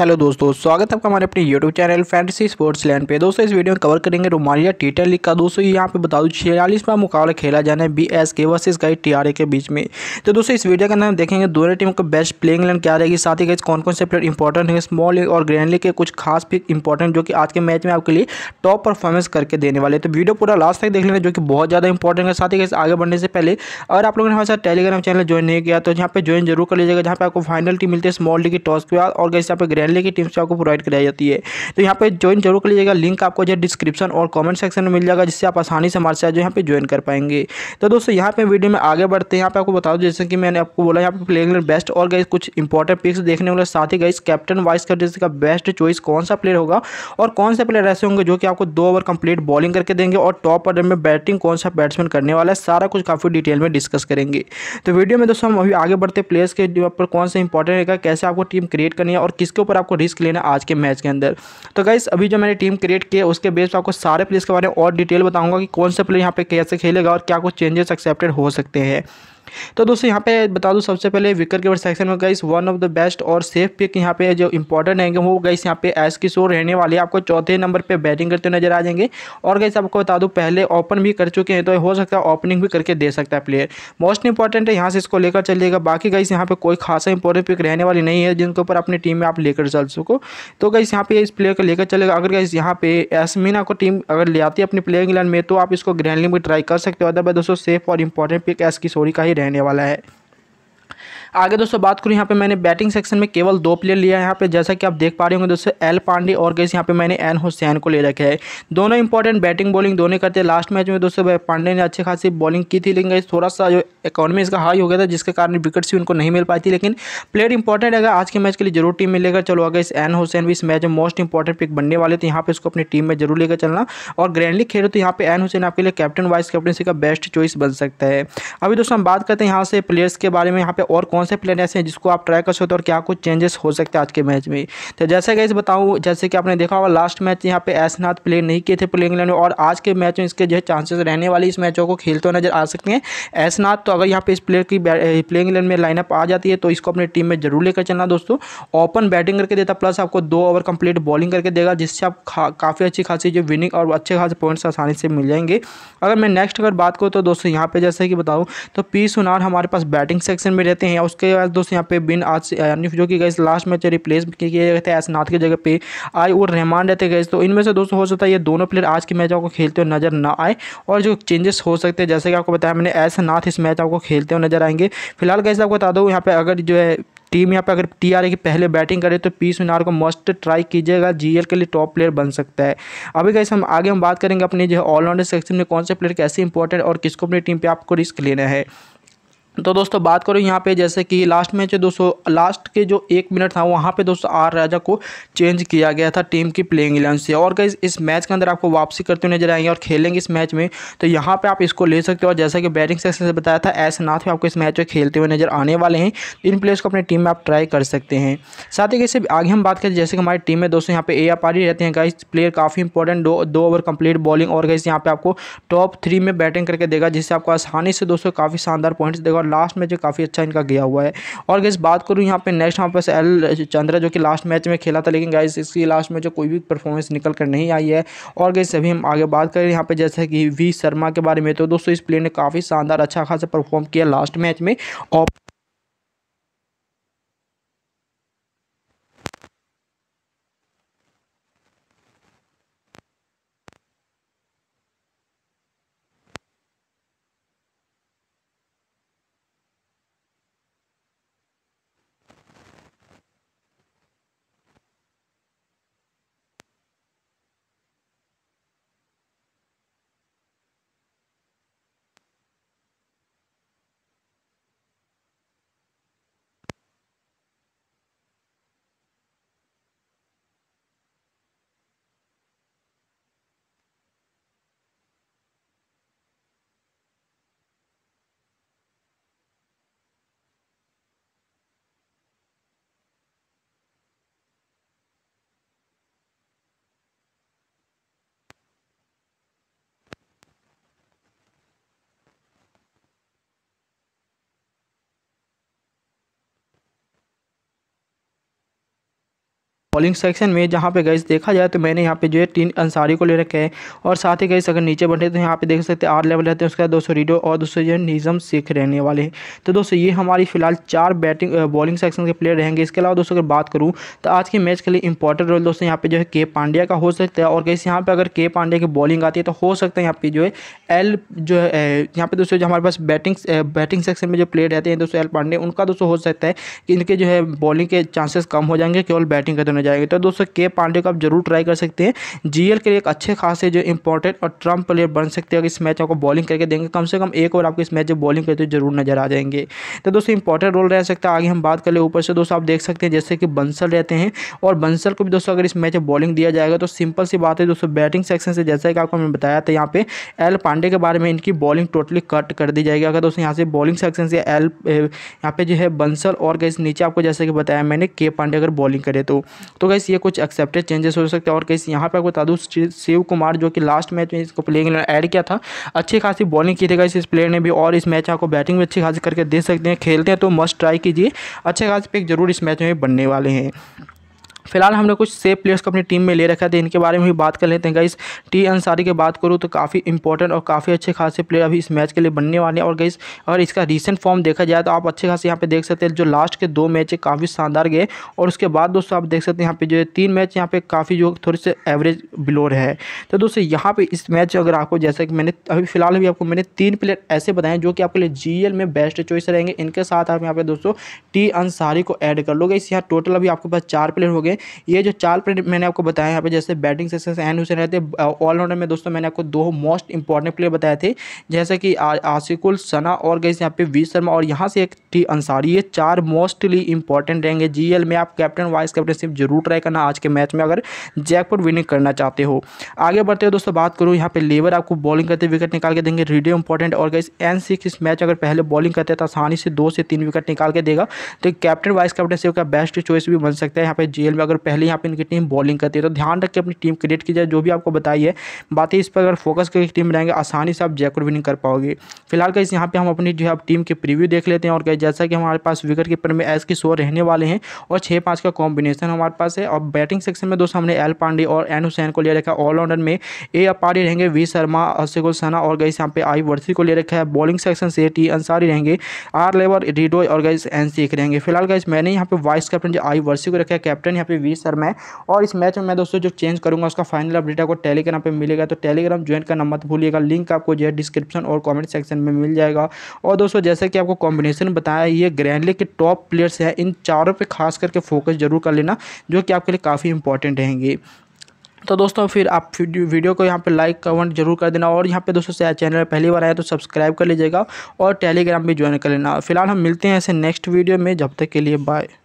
hello दोस्तों स्वागत है आपका हमारे अपने YouTube channel fantasy sports land पे दोस्तों इस वीडियो में कवर करेंगे टी टीटर लीग का दोस्तों यहाँ पे बता दूँ छियालीसवा मुकाबला खेला जाना है बी एस के वर्सेज गई टी आर ए के बीच में तो दोस्तों इस वीडियो के अंदर हम देखेंगे दोनों टीमों का बेस्ट प्लेइंग लाइन क्या रहेगी साथ ही गई कौन कौन से प्लेयर इंपॉर्टेंट है स्मॉल लीग और ग्रैंड लीग के कुछ खास पिक इंपॉर्टेंट जो कि आज के मैच में आपके लिए टॉप परफॉर्मेंस करके देने वाले तो वीडियो पूरा लास्ट तक देख लेना जो कि बहुत ज़्यादा इंपॉर्टेंट है साथ ही गई आगे बढ़ने से पहले अगर आप लोगों ने हमारे साथ टेलीग्राम चैनल ज्वाइन नहीं किया तो यहाँ पर ज्वाइन जरूर कर लीजिएगा जहाँ पर आपको फाइनल टीम मिलती है स्मॉल लीग की टॉस के बाद और गई यहाँ पर ग्रैंड एनएलए की टीम्स आपको प्रोवाइड कराई जाती है तो यहाँ पे ज्वाइन जरूर कर लीजिएगा लिंक आपको जो डिस्क्रिप्शन और कमेंट सेक्शन में मिल जाएगा जिससे आप आसानी से हमारे साथ जो यहाँ पे ज्वाइन कर पाएंगे तो दोस्तों यहाँ पे वीडियो में आगे बढ़ते हैं यहाँ पे आपको बता दूँ जैसे कि मैंने आपको बोला यहाँ पे प्लेयर बेस्ट और गई कुछ इंपॉर्टेंट पिक्स देखने वाले साथ ही गई कैप्टन वाइस कर का बेस्ट चॉइस कौन सा प्लेयर होगा और कौन से प्लेयर ऐसे होंगे जो कि आपको दो ओवर कंप्लीट बॉलिंग करके देंगे और टॉप ऑर्डर में बैटिंग कौन सा बैट्समैन करने वाला है सारा कुछ काफ़ी डिटेल में डिस्कस करेंगे तो वीडियो में दोस्तों हम अभी आगे बढ़ते प्लेयर्स के ऊपर कौन सा इंपॉर्टेंट रहेगा कैसे आपको टीम क्रिएट करनी है और किसके ऊपर आपको रिस्क लेना आज के मैच के अंदर तो गाइस अभी जो मैंने टीम क्रिएट किया उसके बेस पर आपको सारे प्लेयर्स के बारे में और डिटेल बताऊंगा कि कौन सा प्लेयर यहाँ पे कैसे खेलेगा और क्या कुछ चेंजेस एक्सेप्टेड हो सकते हैं तो दोस्तों यहाँ पे बता दूँ सबसे पहले विकर के वर्ड सेक्शन में guys one of the best और सेफ पिक यहाँ पे जो इंपॉर्टेंट है वो गाइस यहाँ पे एस की शोर रहने वाले आपको चौथे नंबर पे बैटिंग करते नजर आ जाएंगे और गाइस आपको बता दूँ पहले ओपन भी कर चुके हैं तो हो सकता है ओपनिंग भी करके दे सकता है प्लेयर मोस्ट इंपॉर्टेंट है यहाँ से इसको लेकर चलिएगा बाकी गाइस यहाँ पर कोई खासा इंपॉर्टेंट पिक रहने वाली नहीं है जिनके ऊपर अपनी टीम में आप लेकर चल सको तो गाइस यहाँ पे इस प्लेयर को लेकर चलेगा अगर गाइस यहाँ पे एस मीना को टीम अगर ले आती है अपने प्लेइंग इलेवन में तो आप इसको ग्रैंडलिंग भी ट्राई कर सकते हो अदरवाइज दोस्तों सेफ और इंपॉर्टेंट पिक एस की शोरी का ही रहने वाला है आगे दोस्तों बात करूँ यहाँ पे मैंने बैटिंग सेक्शन में केवल दो प्लेयर लिया है यहाँ पे जैसा कि आप देख पा रहे होंगे दोस्तों एल पांडे और गैस यहाँ पे मैंने एन हुसैन को ले रखे है दोनों इंपॉर्टेंट बैटिंग बॉलिंग दोनों करते हैं लास्ट मैच में दोस्तों पांडे ने अच्छी खासी बॉलिंग की थी लेकिन थोड़ा सा जो इकोनॉमी इसका हाई हो गया था जिसके कारण विकेट भी उनको नहीं मिल पाई थी लेकिन प्लेयर इंपॉर्टेंट है आज के मैच के लिए जरूर टीम में लेकर चलो अगर इस एन हुसैन भी इस मैच में मोस्ट इंपॉर्टेंट पिक बनने वाले थे तो यहाँ पे इसको अपनी टीम में जरूर लेकर चलना और ग्रैंडली खेलो तो यहाँ पे एन हुसैन आपके लिए कैप्टन वाइस कैप्टनसी का बेस्ट चॉइस बन सकता है अभी दोस्तों हम बात करते हैं यहाँ से प्लेयर्स के बारे में यहाँ पे और कौन कौन से प्लेयर ऐसे हैं जिसको आप ट्राई कर सकते हो और क्या कुछ चेंजेस हो सकते हैं आज के मैच में तो जैसे गैस बताऊँ जैसे कि आपने देखा होगा लास्ट मैच यहाँ पे ऐसनाथ प्ले नहीं किए थे प्ले इंग्लैंड में और आज के मैच में इसके जो है चांसेस रहने वाले इस मैचों को खेलते हुए नजर आ सकते हैं ऐसनाथ तो अगर यहाँ पे इस प्लेयर की प्ले इंग्लैंड में लाइनअप आ जाती है तो इसको अपनी टीम में जरूर लेकर चलना दोस्तों ओपन बैटिंग करके देता प्लस आपको दो ओवर कंप्लीट बॉलिंग करके देगा जिससे आप काफ़ी अच्छी खासी जो विनिंग और अच्छे खासे पॉइंट्स आसानी से मिल जाएंगे अगर मैं नेक्स्ट अगर बात करूँ तो दोस्तों यहाँ पे जैसे कि बताऊँ तो पी सुनार हमारे पास बैटिंग सेक्शन में रहते हैं और उसके बाद दोस्तों यहाँ पे बिन आज से यानी जो कि गैस लास्ट मैच रिप्लेस किए गए थे एसनाथ की जगह पे आए और रहमान रहते गए तो इनमें से दोस्तों हो सकता है ये दोनों प्लेयर आज के मैच आपको खेलते हुए नजर ना आए और जो चेंजेस हो सकते हैं जैसे कि आपको बताया मैंने एसनाथ इस मैच आपको खेलते हुए नजर आएंगे फिलहाल गैस आपको बता दो यहाँ पे अगर जो है टीम यहाँ पे अगर टी की पहले बैटिंग करे तो पीस मीनार को मस्ट ट्राई कीजिएगा जीएल के लिए टॉप प्लेयर बन सकता है अभी कैसे हम आगे हम बात करेंगे अपने जो है ऑलराउंडर सेक्शन में कौन से प्लेयर कैसे इंपॉर्टेंट और किसको अपनी टीम पे आपको रिस्क लेना है तो दोस्तों बात करो यहाँ पे जैसे कि लास्ट मैच है दोस्तों लास्ट के जो एक मिनट था वहाँ पे दोस्तों आर राजा को चेंज किया गया था टीम की प्लेइंग इलेवन से और कई इस मैच के अंदर आपको वापसी करते हुए नजर आएंगे और खेलेंगे इस मैच में तो यहाँ पे आप इसको ले सकते हो और जैसा कि बैटिंग सेक्शन से बताया था ऐसे नाथ में आपको इस मैच में खेलते हुए नजर आने वाले हैं इन प्लेयर्स को अपनी टीम में आप ट्राई कर सकते हैं साथ ही कैसे आगे हम बात करें जैसे कि हमारी टीम में दोस्तों यहाँ पे ए आप ही रहते हैं गाइस प्लेयर काफ़ी इंपॉर्टेंट दो दो ओवर कंप्लीट बॉलिंग और गाइस यहाँ पे आपको टॉप थ्री में बैटिंग करके देगा जिससे आपको आसानी से दोस्तों काफ़ी शानदार पॉइंट्स देगा और लास्ट मैच काफ़ी अच्छा इनका गया हुआ है और गैस बात करूँ यहाँ पे नेक्स्ट हमारे पास एल चंद्रा जो कि लास्ट मैच में खेला था लेकिन गैस इसकी लास्ट में जो कोई भी परफॉर्मेंस निकल कर नहीं आई है और गैस अभी हम आगे बात करें यहाँ पर जैसे कि वी शर्मा के बारे में तो दोस्तों इस प्लेयर ने काफ़ी शानदार अच्छा खासा परफॉर्म किया लास्ट मैच में और बॉलिंग सेक्शन में जहाँ पे गैस देखा जाए तो मैंने यहाँ पे जो है तीन अंसारी को ले रखे हैं और साथ ही गए अगर नीचे बढ़े तो यहाँ पे देख सकते हैं आर लेवल रहते हैं उसके बाद दोस्तों रीडो और दोस्तों जो है निज़म सिख रहने वाले हैं तो दोस्तों ये हमारी फिलहाल चार बैटिंग बॉलिंग सेक्शन के प्लेयर रहेंगे इसके अलावा दोस्तों अगर बात करूँ तो आज के मैच के लिए इंपॉर्टेंट रोल दोस्तों यहाँ पे जो है के पांड्या का हो सकता है और कैसे यहाँ पर अगर के पांड्या की बॉलिंग आती है तो हो सकता है यहाँ पे जो है एल जो है यहाँ पे दोस्तों जो हमारे पास बैटिंग बैटिंग सेक्शन में जो प्लेयर रहते हैं दोस्तों एल पांडे उनका दोस्तों हो सकता है कि इनके जो है बॉलिंग के चांसेस कम हो जाएंगे केवल बैटिंग के में जाएंगे तो दोस्तों के पांडे को आप जरूर ट्राई कर सकते हैं जीएल के लिए एक अच्छे खासे जो इंपॉर्टेंट और ट्रम्प प्लेयर बन सकते हैं अगर इस मैच आपको बॉलिंग करके देंगे कम से कम एक ओवर आपको इस मैच में बॉलिंग करते जरूर नजर आ जाएंगे तो दोस्तों इंपॉर्टेंट रोल रह सकता है आगे हम बात कर ले ऊपर से दोस्तों आप देख सकते हैं जैसे कि बंसल रहते हैं और बंसल को भी दोस्तों अगर इस मैच में बॉलिंग दिया जाएगा तो सिंपल सी बात है दोस्तों बैटिंग सेक्शन से जैसा कि आपको मैंने बताया था यहाँ पे एल पांडे के बारे में इनकी बॉलिंग टोटली कट कर दी जाएगी अगर दोस्तों यहाँ से बॉलिंग सेक्शन से एल यहाँ पे जो है बंसल और गैस नीचे आपको जैसे कि बताया मैंने के पांडे अगर बॉलिंग करे तो तो कैसे ये कुछ एक्सेप्टेड चेंजेस हो सकते हैं और कैसे यहाँ पर बता दूँ शिव कुमार जो कि लास्ट मैच में इसको प्लेइंग ऐड किया था अच्छी खासी बॉलिंग की थी कैसे इस प्लेयर ने भी और इस मैच आपको बैटिंग भी अच्छी खासी करके दे सकते हैं खेलते हैं तो मस्ट ट्राई कीजिए अच्छे खास पिक जरूर इस मैच में बनने वाले हैं फिलहाल हमने कुछ सेफ प्लेयर्स को अपनी टीम में ले रखा है तो इनके बारे में भी बात कर लेते हैं गाइस टी अंसारी की बात करूँ तो काफ़ी इंपॉर्टेंट और काफ़ी अच्छे खासे प्लेयर अभी इस मैच के लिए बनने वाले हैं और गाइस अगर इसका रिसेंट फॉर्म देखा जाए तो आप अच्छे खासे यहाँ पे देख सकते हैं जो लास्ट के दो मैच है काफ़ी शानदार गए और उसके बाद दोस्तों आप देख सकते हैं यहाँ पे जो तीन मैच यहाँ पे काफ़ी जो थोड़े से एवरेज बिलो रहे हैं तो दोस्तों यहाँ पर इस मैच अगर आपको जैसे कि मैंने अभी फिलहाल अभी आपको मैंने तीन प्लेयर ऐसे बताए जो कि आपके लिए जी में बेस्ट चॉइस रहेंगे इनके साथ आप यहाँ पे दोस्तों टी अंसारी को ऐड कर लो गई यहाँ टोटल अभी आपके पास चार प्लेयर हो गए दोगे ये जो चार प्लेयर मैंने आपको बताया यहाँ पे जैसे बैटिंग सेक्शन से एन हुसैन रहते ऑलराउंडर uh, में दोस्तों मैंने आपको दो मोस्ट इंपॉर्टेंट प्लेयर बताए थे जैसे कि आसिकुल सना और गई यहाँ पे वी शर्मा और यहाँ से एक टी अंसारी ये चार मोस्टली इंपॉर्टेंट रहेंगे जी में आप कैप्टन वाइस कैप्टनशिप जरूर ट्राई करना आज के मैच में अगर जयपुर विनिंग करना चाहते हो आगे बढ़ते हो दोस्तों बात करूँ यहाँ पे लेबर आपको बॉलिंग करते विकेट निकाल के देंगे रीडियो इंपॉर्टेंट और गई एन सिक्स मैच अगर पहले बॉलिंग करते तो आसानी से दो से तीन विकेट निकाल के देगा तो कैप्टन वाइस कैप्टनशिप का बेस्ट चॉइस भी बन सकता है यहाँ पे जी में अगर पहले यहाँ पे इनकी टीम बॉलिंग करती है तो ध्यान रख के अपनी टीम क्रिएट की जाए जो भी आपको बताई है बातें इस पर अगर फोकस करके टीम बनाएंगे आसानी से आप जयपुर विनिंग कर पाओगे फिलहाल कैसे यहाँ पर हम अपनी जो है आप टीम के प्रीव्यू देख लेते हैं और कहीं जैसा कि हमारे पास विकेट कीपर में एस की सो रहने वाले हैं और छः पाँच का कॉम्बिनेशन हमारे पास है और बैटिंग सेक्शन में दोस्तों हमने एल पांडे और एन हुसैन को ले रखा है ऑलराउंडर में ए अपारी रहेंगे वी शर्मा अशिकुल सना और गई यहाँ पे आई वर्सी को ले रखा है बॉलिंग सेक्शन से टी अंसारी रहेंगे आर लेवर रिडोय और गई एन सीख रहेंगे फिलहाल गई मैंने यहाँ पे वाइस कैप्टन जो आई वर्सी को रखा है कैप्टन यहाँ पे वी शर्मा है और इस मैच में मैं दोस्तों जो चेंज करूँगा उसका फाइनल अपडेट आपको टेलीग्राम पर मिलेगा तो टेलीग्राम ज्वाइन करना मत भूलिएगा लिंक आपको जो है डिस्क्रिप्शन और कॉमेंट सेक्शन में मिल जाएगा और दोस्तों जैसे कि आपको कॉम्बिनेशन बताया ये ग्रैंडली के टॉप प्लेयर्स हैं इन चारों पर खास करके फोकस जरूर कर लेना जो कि आपके लिए काफ़ी इंपॉर्टेंट रहेंगे तो दोस्तों फिर आप वीडियो को यहाँ पे लाइक कमेंट जरूर कर देना और यहाँ पे दोस्तों से चैनल पहली बार आया तो सब्सक्राइब कर लीजिएगा और टेलीग्राम भी ज्वाइन कर लेना फिलहाल हम मिलते हैं ऐसे नेक्स्ट वीडियो में जब तक के लिए बाय